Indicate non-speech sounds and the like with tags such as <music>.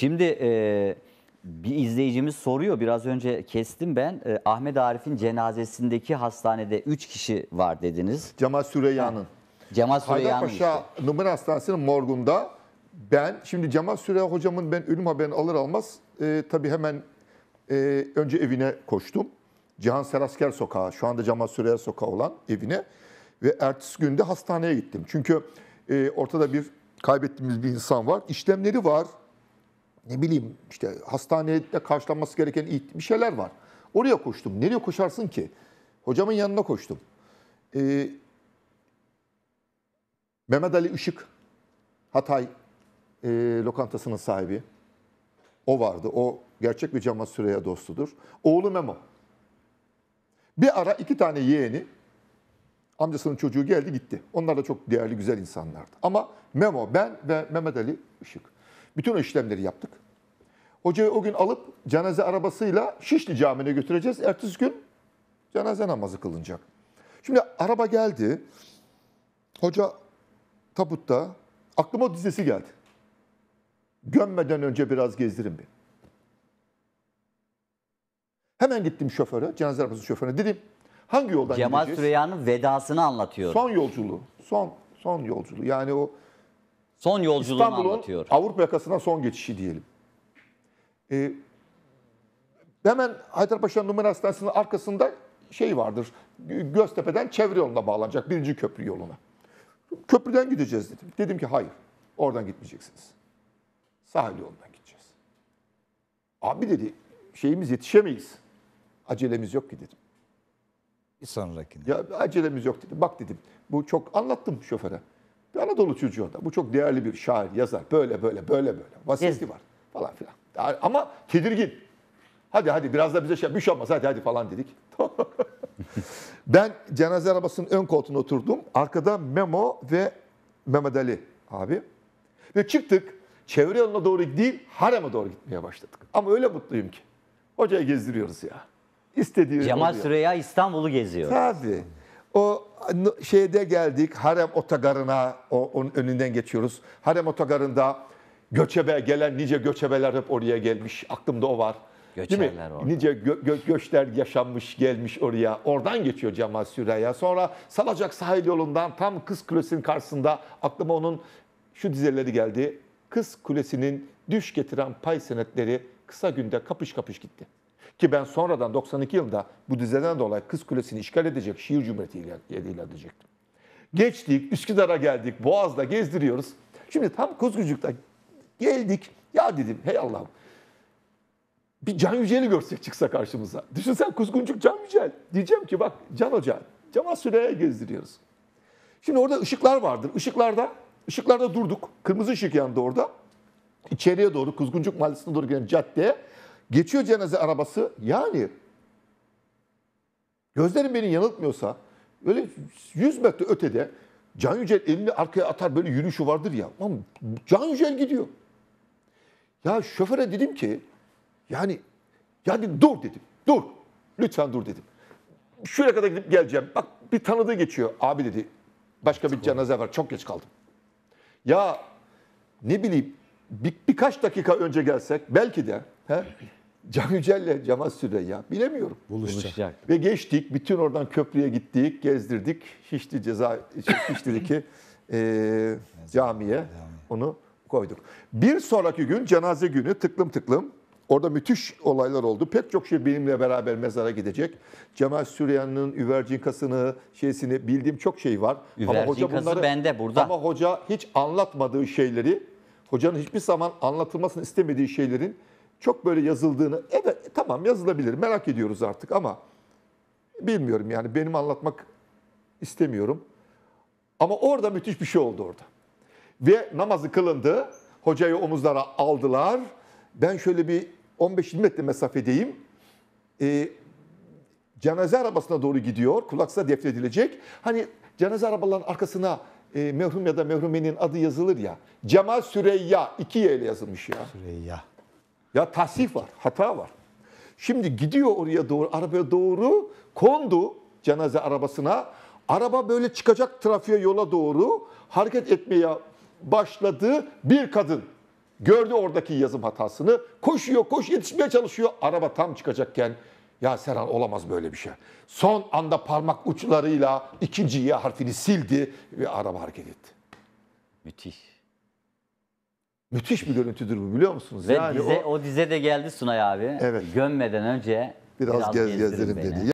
Şimdi e, bir izleyicimiz soruyor. Biraz önce kestim ben. E, Ahmet Arif'in cenazesindeki hastanede 3 kişi var dediniz. Cemal Süreyya'nın. Cemal Süreyya'nın Haydarpaşa işte. Numara Hastanesi'nin morgunda ben, şimdi Cemal Süreya hocamın ben ölüm haberini alır almaz e, tabii hemen e, önce evine koştum. Cihan Serasker Sokağı, şu anda Cemal Süreya Sokağı olan evine. Ve ertesi günde hastaneye gittim. Çünkü e, ortada bir kaybettiğimiz bir insan var. İşlemleri var ne bileyim işte hastanede karşılanması gereken bir şeyler var. Oraya koştum. Nereye koşarsın ki? Hocamın yanına koştum. Ee, Mehmet Ali Işık, Hatay e, lokantasının sahibi. O vardı. O gerçek bir Cemal Süreya dostudur. Oğlu Memo. Bir ara iki tane yeğeni, amcasının çocuğu geldi gitti. Onlar da çok değerli, güzel insanlardı. Ama Memo, ben ve Mehmet Ali Işık. Bütün o işlemleri yaptık. Hocayı o gün alıp cenaze arabasıyla Şişli Camii'ne götüreceğiz. Ertesi gün cenaze namazı kılınacak. Şimdi araba geldi. Hoca tabutta. Aklıma o dizesi geldi. Gömmeden önce biraz gezdirin bir. Hemen gittim şoföre, cenaze arabası şoförüne. Dedim hangi yoldan Cemal gideceğiz? Cemal Süreyya'nın vedasını anlatıyor. Son yolculuğu. Son son yolculuğu. Yani o Son yolculuğunu İstanbul'un anlatıyor. Avrupa yakasına son geçişi diyelim. Ee, hemen Haydarpaşa Numara Hastanesi'nin arkasında şey vardır. Göztepe'den çevre yoluna bağlanacak. Birinci köprü yoluna. Köprüden gideceğiz dedim. Dedim ki hayır. Oradan gitmeyeceksiniz. Sahil yolundan gideceğiz. Abi dedi şeyimiz yetişemeyiz. Acelemiz yok ki dedim. Bir sonrakine. Ya acelemiz yok dedim. Bak dedim. Bu çok anlattım şoföre. Bir Anadolu çocuğu da bu çok değerli bir şair, yazar. Böyle böyle böyle böyle vasiyeti var falan filan. ama tedirgin. Hadi hadi biraz da bize şey, bir şey olmaz hadi hadi falan dedik. <laughs> ben cenaze arabasının ön koltuğuna oturdum. Arkada Memo ve Mehmet Ali abi. Ve çıktık. Çevre yoluna doğru değil, hareme doğru gitmeye başladık. Ama öyle mutluyum ki. Hocaya gezdiriyoruz ya. İstediği Cemal Süreya İstanbul'u geziyor. Tabii. O şeyde geldik harem otogarına onun önünden geçiyoruz. Harem otogarında göçebe gelen nice göçebeler hep oraya gelmiş. Aklımda o var. Göçerler Değil mi? Orada. Nice gö- gö- göçler yaşanmış gelmiş oraya. Oradan geçiyor Cemal Süreyya. Sonra Salacak sahil yolundan tam Kız Kulesi'nin karşısında aklıma onun şu dizeleri geldi. Kız Kulesi'nin düş getiren pay senetleri kısa günde kapış kapış gitti. Ki ben sonradan 92 yılda bu dizeden dolayı Kız Kulesi'ni işgal edecek şiir cumhuriyeti ilan edecektim. Geçtik, Üsküdar'a geldik, Boğaz'da gezdiriyoruz. Şimdi tam Kuzgucuk'ta geldik. Ya dedim hey Allah'ım bir Can Yücel'i görsek çıksa karşımıza. Düşünsen Kuzguncuk Can Yücel. Diyeceğim ki bak Can Hoca, Cemal Süreyya'ya gezdiriyoruz. Şimdi orada ışıklar vardır. Işıklarda, ışıklarda durduk. Kırmızı ışık yandı orada. İçeriye doğru Kuzguncuk Mahallesi'ne doğru gelen caddeye Geçiyor cenaze arabası. Yani gözlerim beni yanıltmıyorsa öyle 100 metre ötede Can Yücel elini arkaya atar böyle yürüyüşü vardır ya. Lan Can Yücel gidiyor. Ya şoföre dedim ki yani yani dur dedim. Dur. Lütfen dur dedim. Şuraya kadar gidip geleceğim. Bak bir tanıdığı geçiyor. Abi dedi başka bir cenaze var. Çok geç kaldım. Ya ne bileyim bir, birkaç dakika önce gelsek belki de he, Can Yücel'le Cemal Süreyya bilemiyorum. Buluşacak. Buluşacak. Ve geçtik. Bütün oradan köprüye gittik. Gezdirdik. Şişli ceza, şey, Şişli'deki <laughs> e, camiye onu koyduk. Bir sonraki gün cenaze günü tıklım tıklım. Orada müthiş olaylar oldu. Pek çok şey benimle beraber mezara gidecek. Cemal Süreyya'nın üvercinkasını, şeysini bildiğim çok şey var. Ama hoca bunları bende burada. Ama hoca hiç anlatmadığı şeyleri, hocanın hiçbir zaman anlatılmasını istemediği şeylerin çok böyle yazıldığını, evet tamam yazılabilir merak ediyoruz artık ama bilmiyorum yani benim anlatmak istemiyorum. Ama orada müthiş bir şey oldu orada. Ve namazı kılındı. Hocayı omuzlara aldılar. Ben şöyle bir 15-20 metre mesafedeyim. Ee, cenaze arabasına doğru gidiyor. Kulaksa defnedilecek. Hani cenaze arabaların arkasına e, merhum ya da merhumenin adı yazılır ya. Cemal Süreyya. iki Y ile yazılmış ya. Süreyya. Ya tahsif var, hata var. Şimdi gidiyor oraya doğru, arabaya doğru kondu cenaze arabasına. Araba böyle çıkacak trafiğe yola doğru hareket etmeye başladı. Bir kadın gördü oradaki yazım hatasını. Koşuyor, koş yetişmeye çalışıyor. Araba tam çıkacakken ya Serhan olamaz böyle bir şey. Son anda parmak uçlarıyla ikinci Y harfini sildi ve araba hareket etti. Müthiş. Müthiş bir görüntüdür bu biliyor musunuz? Ve yani dize, o... o dize de geldi Sunay abi. Evet. Gömmeden önce biraz, biraz gez gezdirin, gezdirin beni. dedi.